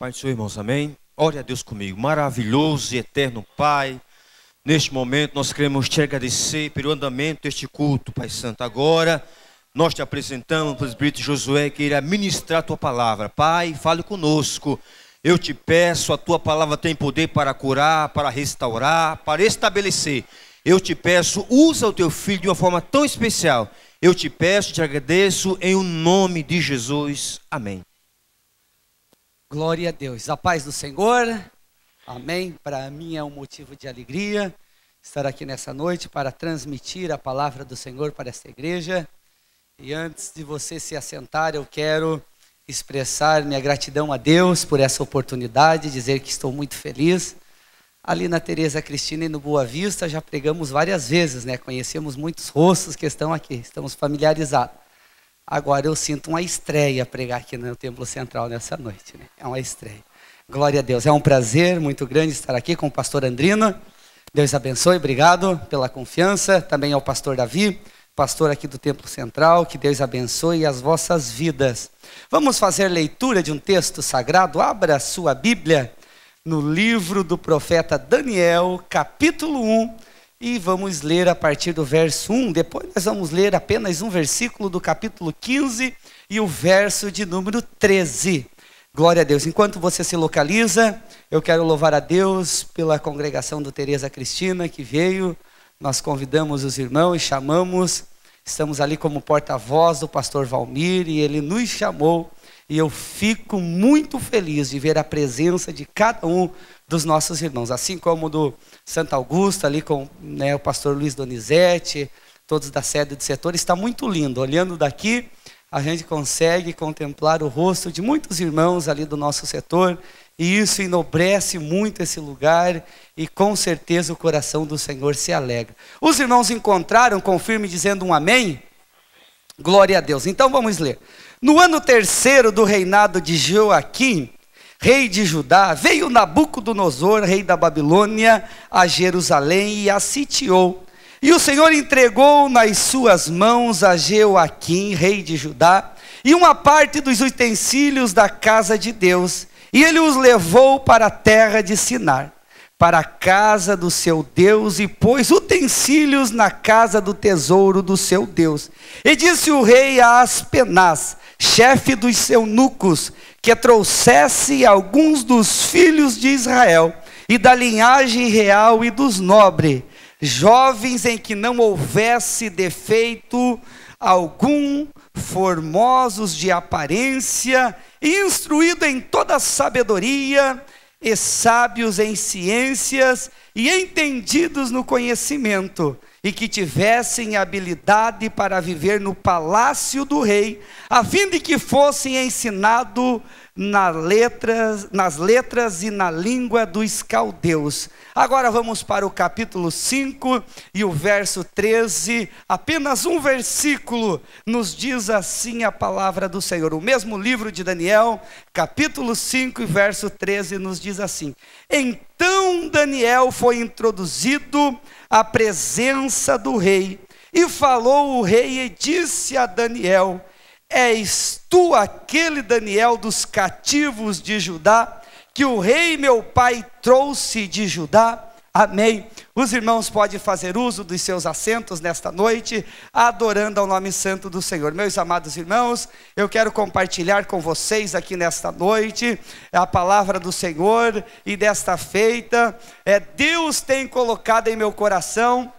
Pai do Senhor, irmãos, amém? Ore a Deus comigo, maravilhoso e eterno Pai. Neste momento nós queremos te agradecer pelo andamento deste culto, Pai Santo. Agora nós te apresentamos, presbítero Josué, que irá ministrar a tua palavra. Pai, fale conosco. Eu te peço, a tua palavra tem poder para curar, para restaurar, para estabelecer. Eu te peço, usa o teu filho de uma forma tão especial. Eu te peço, te agradeço em o um nome de Jesus. Amém. Glória a Deus. A paz do Senhor. Amém. Para mim é um motivo de alegria estar aqui nessa noite para transmitir a palavra do Senhor para esta igreja. E antes de você se assentar, eu quero expressar minha gratidão a Deus por essa oportunidade, dizer que estou muito feliz. Ali na Teresa Cristina e no Boa Vista já pregamos várias vezes, né? Conhecemos muitos rostos que estão aqui, estamos familiarizados. Agora eu sinto uma estreia pregar aqui no Templo Central nessa noite. Né? É uma estreia. Glória a Deus. É um prazer muito grande estar aqui com o pastor Andrino. Deus abençoe, obrigado pela confiança. Também ao pastor Davi, pastor aqui do Templo Central. Que Deus abençoe as vossas vidas. Vamos fazer leitura de um texto sagrado. Abra sua Bíblia no livro do profeta Daniel, capítulo 1 e vamos ler a partir do verso 1. Depois nós vamos ler apenas um versículo do capítulo 15 e o verso de número 13. Glória a Deus. Enquanto você se localiza, eu quero louvar a Deus pela congregação do Teresa Cristina que veio. Nós convidamos os irmãos, e chamamos, estamos ali como porta-voz do pastor Valmir e ele nos chamou e eu fico muito feliz de ver a presença de cada um dos nossos irmãos, assim como do Santa Augusta, ali com né, o pastor Luiz Donizete, todos da sede do setor. Está muito lindo. Olhando daqui, a gente consegue contemplar o rosto de muitos irmãos ali do nosso setor. E isso enobrece muito esse lugar e com certeza o coração do Senhor se alegra. Os irmãos encontraram, confirme dizendo um amém. Glória a Deus. Então vamos ler. No ano terceiro do reinado de Joaquim, rei de Judá, veio Nabucodonosor, rei da Babilônia, a Jerusalém e a sitiou. E o Senhor entregou nas suas mãos a Joaquim, rei de Judá, e uma parte dos utensílios da casa de Deus, e ele os levou para a terra de Sinar para a casa do seu Deus e pôs utensílios na casa do tesouro do seu Deus. E disse o rei a Aspenaz, chefe dos eunucos, que trouxesse alguns dos filhos de Israel e da linhagem real e dos nobres, jovens em que não houvesse defeito algum, formosos de aparência, instruído em toda sabedoria, e sábios em ciências e entendidos no conhecimento, e que tivessem habilidade para viver no palácio do rei, a fim de que fossem ensinados na letras, nas letras e na língua dos caldeus. Agora vamos para o capítulo 5 e o verso 13. Apenas um versículo nos diz assim a palavra do Senhor. O mesmo livro de Daniel, capítulo 5 e verso 13, nos diz assim: Então Daniel foi introduzido à presença do rei. E falou o rei e disse a Daniel: És tu aquele Daniel dos cativos de Judá, que o rei meu pai trouxe de Judá? Amém. Os irmãos podem fazer uso dos seus assentos nesta noite, adorando ao nome santo do Senhor. Meus amados irmãos, eu quero compartilhar com vocês aqui nesta noite a palavra do Senhor e desta feita, é Deus tem colocado em meu coração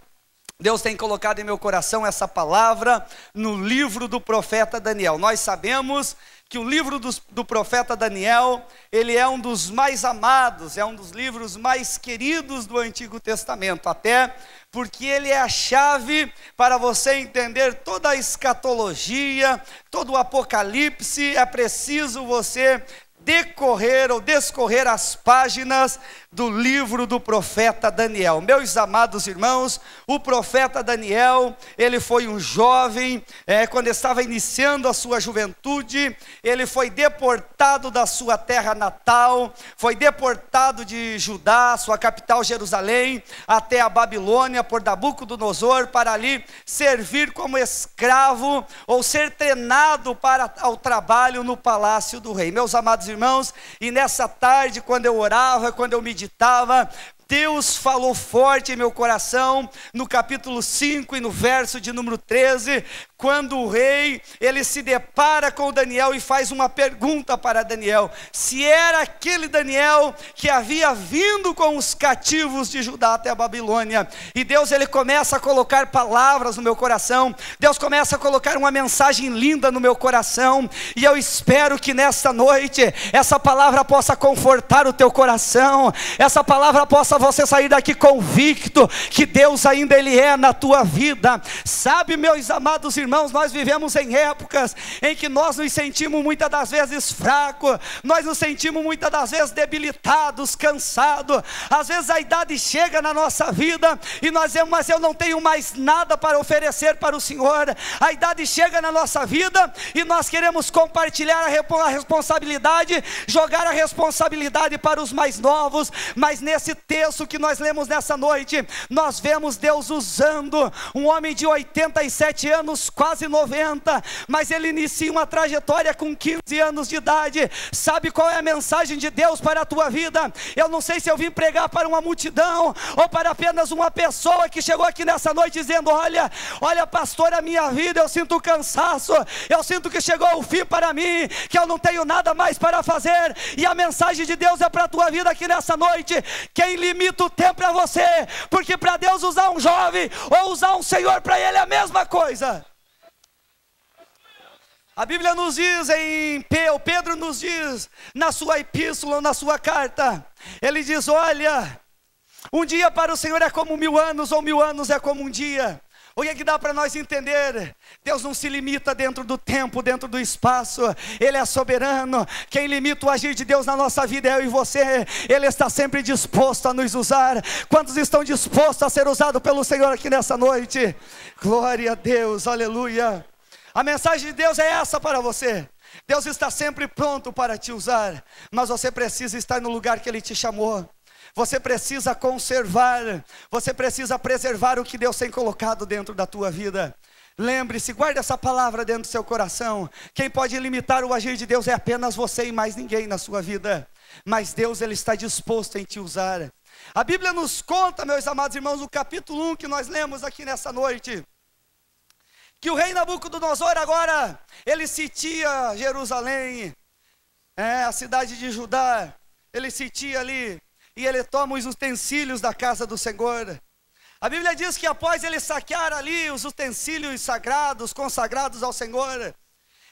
Deus tem colocado em meu coração essa palavra no livro do profeta Daniel. Nós sabemos que o livro do, do, profeta Daniel, ele é um dos mais amados, é um dos livros mais queridos do Antigo Testamento, até porque ele é a chave para você entender toda a escatologia, todo o apocalipse, é preciso você decorrer ou descorrer as páginas do livro do profeta Daniel. Meus amados irmãos, o profeta Daniel, ele foi um jovem, é, quando estava iniciando a sua juventude, ele foi deportado da sua terra natal, foi deportado de Judá, sua capital Jerusalém, até a Babilônia por Nabucodonosor, para ali servir como escravo ou ser treinado para ao trabalho no palácio do rei. Meus amados irmãos, e nessa tarde, quando eu orava, quando eu me acreditava Deus falou forte em meu coração no capítulo 5 e no verso de número 13, quando o rei, ele se depara com Daniel e faz uma pergunta para Daniel, se era aquele Daniel que havia vindo com os cativos de Judá até a Babilônia. E Deus ele começa a colocar palavras no meu coração. Deus começa a colocar uma mensagem linda no meu coração, e eu espero que nesta noite essa palavra possa confortar o teu coração. Essa palavra possa você sair daqui convicto que Deus ainda Ele é na tua vida. Sabe, meus amados irmãos, nós vivemos em épocas em que nós nos sentimos muitas das vezes fracos, nós nos sentimos muitas das vezes debilitados, cansados. Às vezes a idade chega na nossa vida e nós dizemos, mas eu não tenho mais nada para oferecer para o Senhor. A idade chega na nossa vida e nós queremos compartilhar a responsabilidade, jogar a responsabilidade para os mais novos, mas nesse texto texto que nós lemos nessa noite, nós vemos Deus usando um homem de 87 anos, quase 90, mas ele inicia uma trajetória com 15 anos de idade. Sabe qual é a mensagem de Deus para a tua vida? Eu não sei se eu vim pregar para uma multidão ou para apenas uma pessoa que chegou aqui nessa noite dizendo: Olha, olha, pastor, a minha vida, eu sinto cansaço, eu sinto que chegou o fim para mim, que eu não tenho nada mais para fazer. E a mensagem de Deus é para a tua vida aqui nessa noite. Quem limita limita o tempo a você, porque para Deus usar um jovem ou usar um senhor para ele é a mesma coisa. A Bíblia nos diz em Pedro, Pedro nos diz na sua epístola, na sua carta, ele diz: Olha, um dia para o Senhor é como mil anos, ou mil anos é como um dia. O que é que dá para nós entender? Deus não se limita dentro do tempo, dentro do espaço, Ele é soberano. Quem limita o agir de Deus na nossa vida é eu e você. Ele está sempre disposto a nos usar. Quantos estão dispostos a ser usados pelo Senhor aqui nessa noite? Glória a Deus, aleluia. A mensagem de Deus é essa para você. Deus está sempre pronto para te usar, mas você precisa estar no lugar que Ele te chamou. Você precisa conservar, você precisa preservar o que Deus tem colocado dentro da tua vida. Lembre-se, guarde essa palavra dentro do seu coração. Quem pode limitar o agir de Deus é apenas você e mais ninguém na sua vida. Mas Deus ele está disposto em te usar. A Bíblia nos conta, meus amados irmãos, no capítulo 1 que nós lemos aqui nessa noite, que o rei Nabucodonosor agora, ele sitia Jerusalém, é, a cidade de Judá, ele sitia ali e ele toma os utensílios da casa do Senhor. A Bíblia diz que após ele saquear ali os utensílios sagrados, consagrados ao Senhor,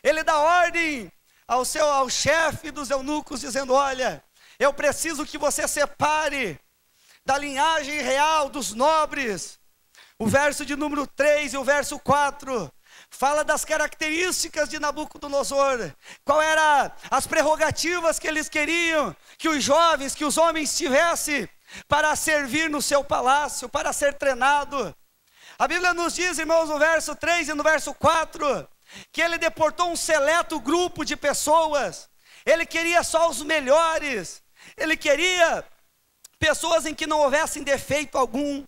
ele dá ordem ao seu ao chefe dos eunucos dizendo: "Olha, eu preciso que você separe da linhagem real dos nobres". O verso de número 3 e o verso 4 fala das características de Nabucodonosor, qual era as prerrogativas que eles queriam que os jovens, que os homens tivessem para servir no seu palácio, para ser treinado. A Bíblia nos diz, irmãos, no verso 3 e no verso 4, que ele deportou um seleto grupo de pessoas. Ele queria só os melhores. Ele queria pessoas em que não houvessem defeito algum.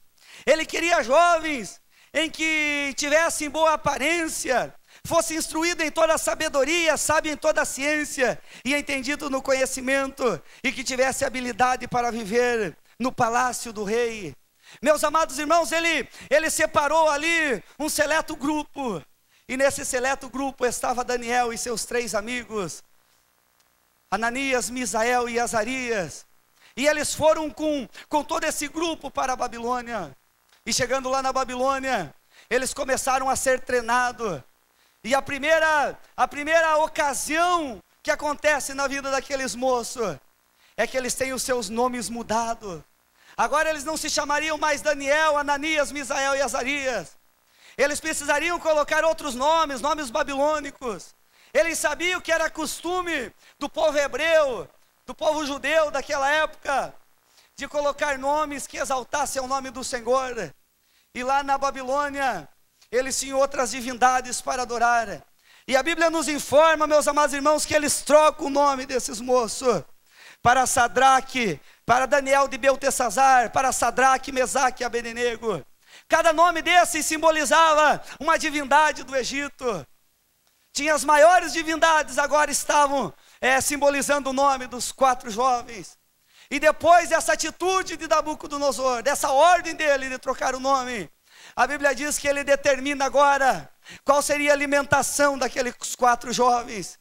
Ele queria jovens em que tivessem boa aparência, fosse instruído em toda a sabedoria, sábio em toda a ciência e entendido no conhecimento, e que tivesse habilidade para viver no palácio do rei. Meus amados irmãos, ele, ele separou ali um seleto grupo, e nesse seleto grupo estava Daniel e seus três amigos, Ananias, Misael e Azarias, e eles foram com, com todo esse grupo para a Babilônia. E chegando lá na Babilônia, eles começaram a ser treinados. E a primeira, a primeira ocasião que acontece na vida daqueles moços é que eles têm os seus nomes mudados. Agora eles não se chamariam mais Daniel, Ananias, Misael e Azarias. Eles precisariam colocar outros nomes, nomes babilônicos. Eles sabiam que era costume do povo hebreu, do povo judeu daquela época, de colocar nomes que exaltassem o nome do Senhor. E lá na Babilônia, eles tinham outras divindades para adorar. E a Bíblia nos informa, meus amados irmãos, que eles trocam o nome desses moços para Sadraque, para Daniel de Beltesazar, para Sadraque, Mesaque e Abednego. Cada nome desses simbolizava uma divindade do Egito. Tinha as maiores divindades, agora estavam é, simbolizando o nome dos quatro jovens. E depois dessa atitude de Nabucodonosor, dessa ordem dele de trocar o nome, a Bíblia diz que ele determina agora qual seria a alimentação daqueles quatro jovens.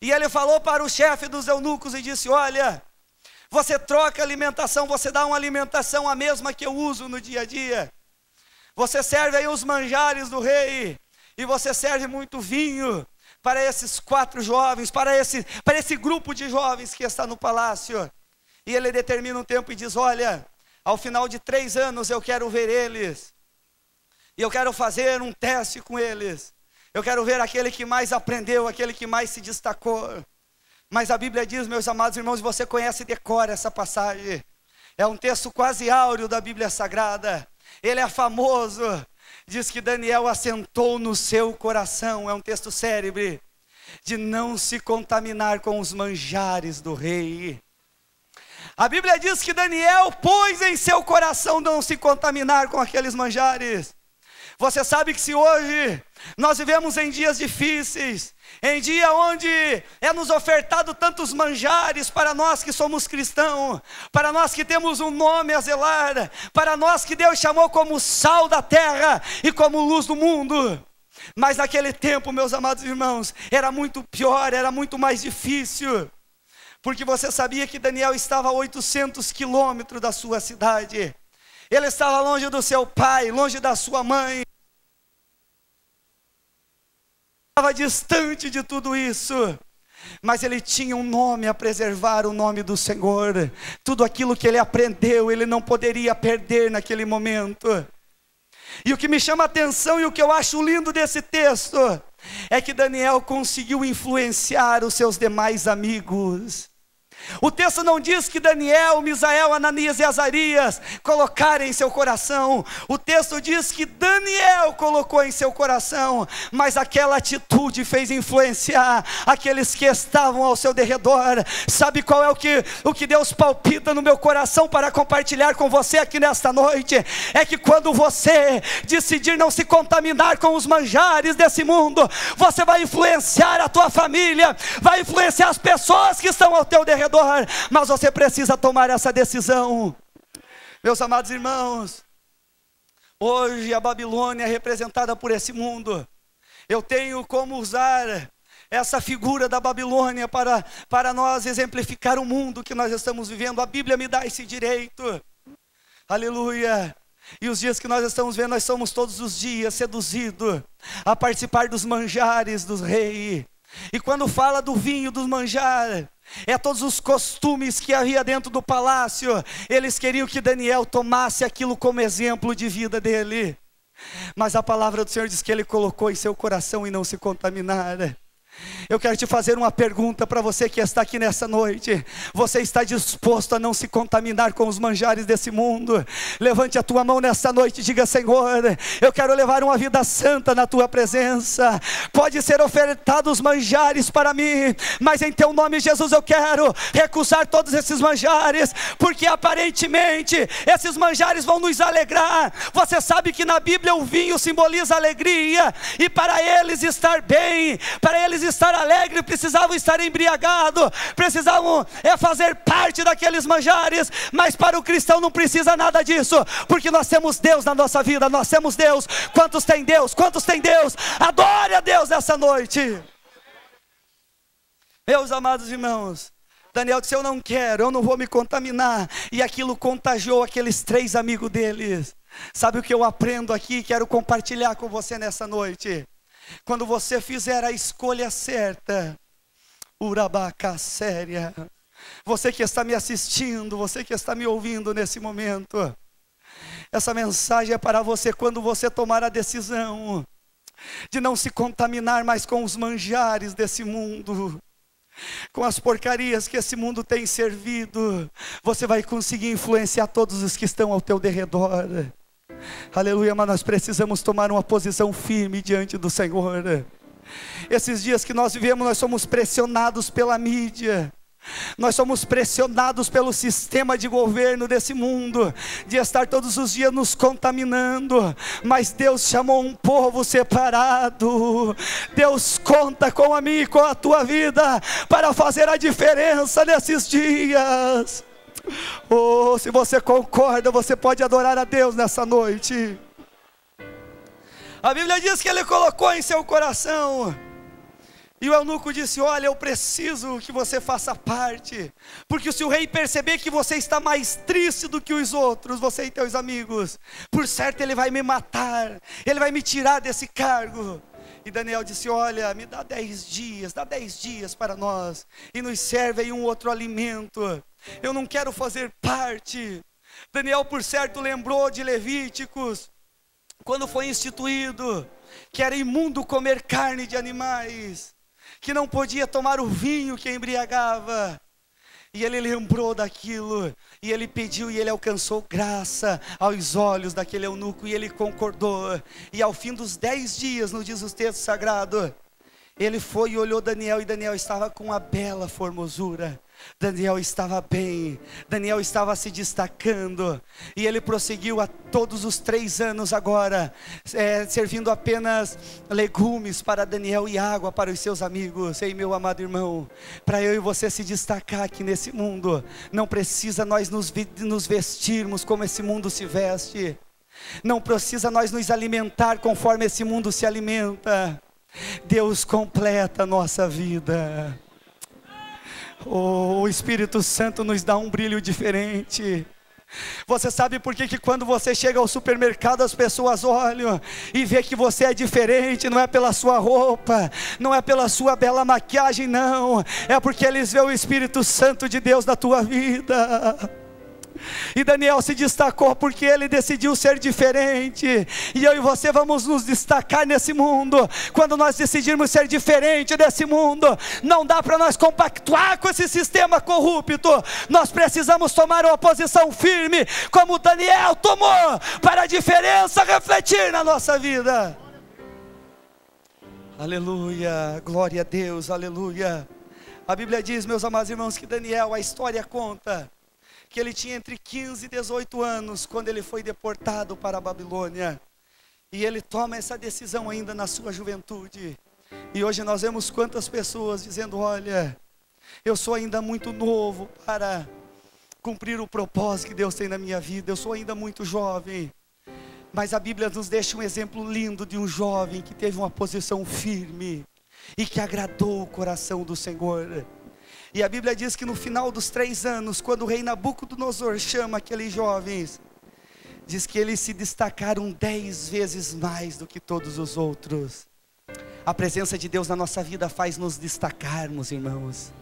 E ele falou para o chefe dos eunucos e disse: Olha, você troca alimentação, você dá uma alimentação a mesma que eu uso no dia a dia. Você serve aí os manjares do rei, e você serve muito vinho para esses quatro jovens, para esse, para esse grupo de jovens que está no palácio. E ele determina um tempo e diz: Olha, ao final de três anos eu quero ver eles, e eu quero fazer um teste com eles. Eu quero ver aquele que mais aprendeu, aquele que mais se destacou. Mas a Bíblia diz, meus amados irmãos, você conhece e decora essa passagem. É um texto quase áureo da Bíblia Sagrada. Ele é famoso. Diz que Daniel assentou no seu coração, é um texto cérebre, de não se contaminar com os manjares do rei. A Bíblia diz que Daniel pôs em seu coração não se contaminar com aqueles manjares. Você sabe que se hoje nós vivemos em dias difíceis, em dia onde é nos ofertado tantos manjares para nós que somos cristãos, para nós que temos um nome a zelar, para nós que Deus chamou como sal da terra e como luz do mundo. Mas naquele tempo, meus amados irmãos, era muito pior, era muito mais difícil porque você sabia que Daniel estava a 800 quilômetros da sua cidade, ele estava longe do seu pai, longe da sua mãe, estava distante de tudo isso, mas ele tinha um nome a preservar o nome do Senhor. Tudo aquilo que ele aprendeu, ele não poderia perder naquele momento. E o que me chama a atenção e o que eu acho lindo desse texto é que Daniel conseguiu influenciar os seus demais amigos. O texto não diz que Daniel, Misael, Ananias e Azarias colocaram em seu coração. O texto diz que Daniel colocou em seu coração, mas aquela atitude fez influenciar aqueles que estavam ao seu derredor. Sabe qual é o que, o que Deus palpita no meu coração para compartilhar com você aqui nesta noite? É que quando você decidir não se contaminar com os manjares desse mundo, você vai influenciar a tua família, vai influenciar as pessoas que estão ao teu derredor mas você precisa tomar essa decisão. Meus amados irmãos, hoje a Babilônia é representada por esse mundo. Eu tenho como usar essa figura da Babilônia para, para nós exemplificar o mundo que nós estamos vivendo. A Bíblia me dá esse direito. Aleluia. E os dias que nós estamos vendo, nós somos todos os dias seduzidos a participar dos manjares do rei. E quando fala do vinho, dos manjares, é todos os costumes que havia dentro do palácio. Eles queriam que Daniel tomasse aquilo como exemplo de vida dele. Mas a palavra do Senhor diz que ele colocou em seu coração e não se contaminara. Eu quero te fazer uma pergunta para você que está aqui nessa noite. Você está disposto a não se contaminar com os manjares desse mundo? Levante a tua mão nessa noite e diga: Senhor, eu quero levar uma vida santa na tua presença. Pode ser ofertados manjares para mim, mas em teu nome, Jesus, eu quero recusar todos esses manjares, porque aparentemente esses manjares vão nos alegrar. Você sabe que na Bíblia o vinho simboliza alegria, e para eles estar bem, para eles estar alegre, precisavam estar embriagados, precisavam é, fazer parte daqueles manjares, mas para o cristão não precisa nada disso, porque nós temos Deus na nossa vida, nós temos Deus. Quantos tem Deus? Quantos tem Deus? Adore a Deus essa noite. Meus amados irmãos, Daniel disse: Eu não quero, eu não vou me contaminar. E aquilo contagiou aqueles três amigos deles. Sabe o que eu aprendo aqui? Quero compartilhar com você nessa noite. Quando você fizer a escolha certa, urabaca séria. Você que está me assistindo, você que está me ouvindo nesse momento. Essa mensagem é para você quando você tomar a decisão de não se contaminar mais com os manjares desse mundo, com as porcarias que esse mundo tem servido. Você vai conseguir influenciar todos os que estão ao teu derredor. Aleluia, mas nós precisamos tomar uma posição firme diante do Senhor. Esses dias que nós vivemos, nós somos pressionados pela mídia. Nós somos pressionados pelo sistema de governo desse mundo, de estar todos os dias nos contaminando, mas Deus chamou um povo separado. Deus conta com a mim e com a tua vida para fazer a diferença nesses dias. Ou Oh, se você concorda, você pode adorar a Deus nessa noite. A Bíblia diz que ele colocou em seu coração. E o eunuco disse: Olha, eu preciso que você faça parte, porque se o rei perceber que você está mais triste do que os outros, você e teus amigos, por certo ele vai me matar, ele vai me tirar desse cargo. E Daniel disse: Olha, me dá dez dias, dá dez dias para nós, e nos serve aí um outro alimento. Eu não quero fazer parte. Daniel, por certo, lembrou de Levíticos, quando foi instituído, que era imundo comer carne de animais, que não podia tomar o vinho que embriagava. E ele lembrou daquilo, e ele pediu, e ele alcançou graça aos olhos daquele eunuco, e ele concordou. E ao fim dos dez dias, no diz o texto sagrado, ele foi e olhou Daniel, e Daniel estava com uma bela formosura. Daniel estava bem, Daniel estava se destacando, e ele prosseguiu a todos os três anos agora, é, servindo apenas legumes para Daniel e água para os seus amigos. Ei, meu amado irmão, para eu e você se destacar aqui nesse mundo, não precisa nós nos, nos vestirmos como esse mundo se veste, não precisa nós nos alimentar conforme esse mundo se alimenta. Deus completa a nossa vida. O Espírito Santo nos dá um brilho diferente. Você sabe por que, que quando você chega ao supermercado as pessoas olham e vê que você é diferente, não é pela sua roupa, não é pela sua bela maquiagem, não, é porque eles vê o Espírito Santo de Deus na tua vida. E Daniel se destacou porque ele decidiu ser diferente. E eu e você vamos nos destacar nesse mundo. Quando nós decidirmos ser diferente desse mundo, não dá para nós compactuar com esse sistema corrupto. Nós precisamos tomar uma posição firme, como Daniel tomou, para a diferença refletir na nossa vida. Aleluia, glória a Deus, aleluia. A Bíblia diz, meus amados irmãos, que Daniel, a história conta que ele tinha entre 15 e 18 anos quando ele foi deportado para a Babilônia. E ele toma essa decisão ainda na sua juventude. E hoje nós vemos quantas pessoas dizendo: Olha, eu sou ainda muito novo para cumprir o propósito que Deus tem na minha vida, eu sou ainda muito jovem. Mas a Bíblia nos deixa um exemplo lindo de um jovem que teve uma posição firme e que agradou o coração do Senhor. E a Bíblia diz que no final dos três anos, quando o rei Nabucodonosor chama aqueles jovens, diz que eles se destacaram dez vezes mais do que todos os outros. A presença de Deus na nossa vida faz nos destacarmos, irmãos.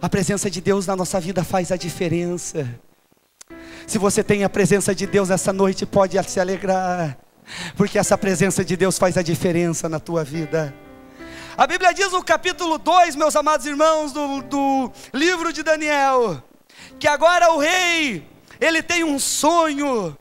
A presença de Deus na nossa vida faz a diferença. Se você tem a presença de Deus essa noite, pode se alegrar, porque essa presença de Deus faz a diferença na tua vida. A Bíblia diz no capítulo 2, meus amados irmãos, do, do livro de Daniel, que agora o rei, ele tem um sonho,